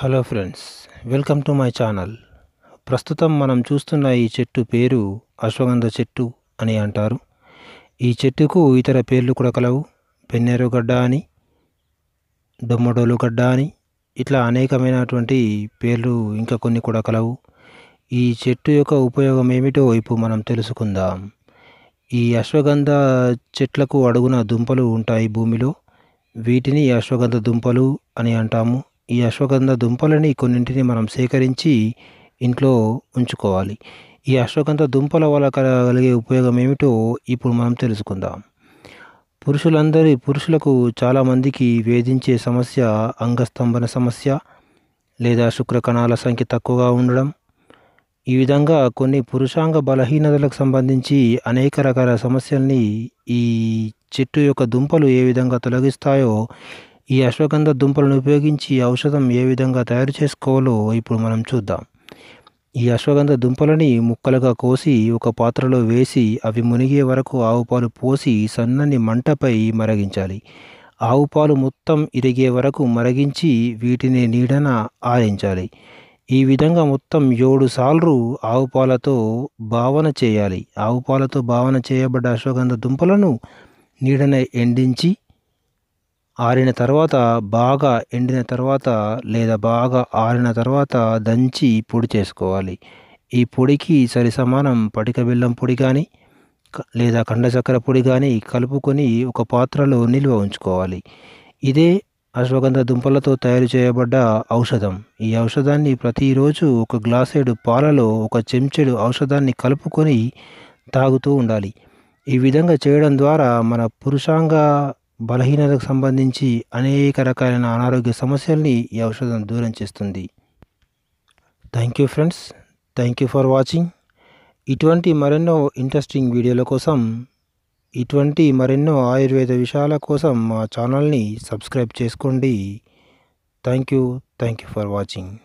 hello friends welcome to my channel ప్రస్తుతం మనం చూస్తున్న ఈ చెట్టు పేరు అశ్వగంధ చెట్టు అని అంటారు ఈ చెట్టుకు ఇతర పేర్లు కూడా కలవు గడ్డ అని దొమ్మడోలు గడ్డ అని ఇట్లా అనేకమైనటువంటి పేర్లు ఇంకా కొన్ని కూడా కలవు ఈ చెట్టు యొక్క ఉపయోగం ఏమిటో వైపు మనం తెలుసుకుందాం ఈ అశ్వగంధ చెట్లకు అడుగున దుంపలు ఉంటాయి భూమిలో వీటిని అశ్వగంధ దుంపలు అని అంటాము ఈ అశ్వగంధ దుంపలని కొన్నింటిని మనం సేకరించి ఇంట్లో ఉంచుకోవాలి ఈ అశ్వగంధ దుంపల వల్ల కలిగే ఉపయోగం ఏమిటో ఇప్పుడు మనం తెలుసుకుందాం పురుషులందరి పురుషులకు చాలామందికి వేధించే సమస్య అంగస్తంభన సమస్య లేదా శుక్రకణాల సంఖ్య తక్కువగా ఉండడం ఈ విధంగా కొన్ని పురుషాంగ బలహీనతలకు సంబంధించి అనేక రకాల సమస్యల్ని ఈ చెట్టు యొక్క దుంపలు ఏ విధంగా తొలగిస్తాయో ఈ అశ్వగంధ దుంపలను ఉపయోగించి ఔషధం ఏ విధంగా తయారు చేసుకోవాలో ఇప్పుడు మనం చూద్దాం ఈ అశ్వగంధ దుంపలని ముక్కలుగా కోసి ఒక పాత్రలో వేసి అవి మునిగే వరకు ఆవు పాలు పోసి సన్నని మంటపై మరగించాలి ఆవు పాలు మొత్తం ఇరిగే వరకు మరగించి వీటిని నీడన ఆరించాలి ఈ విధంగా మొత్తం ఏడు సార్లు ఆవు పాలతో భావన చేయాలి ఆవు పాలతో భావన చేయబడ్డ అశ్వగంధ దుంపలను నీడన ఎండించి ఆరిన తర్వాత బాగా ఎండిన తర్వాత లేదా బాగా ఆరిన తర్వాత దంచి పొడి చేసుకోవాలి ఈ పొడికి సరి సమానం పటిక బెల్లం పొడి కానీ లేదా కండచక్కెర పొడి కానీ కలుపుకొని ఒక పాత్రలో నిల్వ ఉంచుకోవాలి ఇదే అశ్వగంధ దుంపలతో తయారు చేయబడ్డ ఔషధం ఈ ఔషధాన్ని ప్రతిరోజు ఒక గ్లాసేడు పాలలో ఒక చెంచెడు ఔషధాన్ని కలుపుకొని తాగుతూ ఉండాలి ఈ విధంగా చేయడం ద్వారా మన పురుషాంగ బలహీనతకు సంబంధించి అనేక రకాలైన అనారోగ్య సమస్యల్ని ఈ ఔషధం దూరం చేస్తుంది thank you friends thank you for watching ఇటువంటి మరెన్నో ఇంట్రెస్టింగ్ వీడియోల కోసం ఇటువంటి మరెన్నో ఆయుర్వేద విషయాల కోసం మా ఛానల్ని సబ్స్క్రైబ్ చేసుకోండి thank you thank you for watching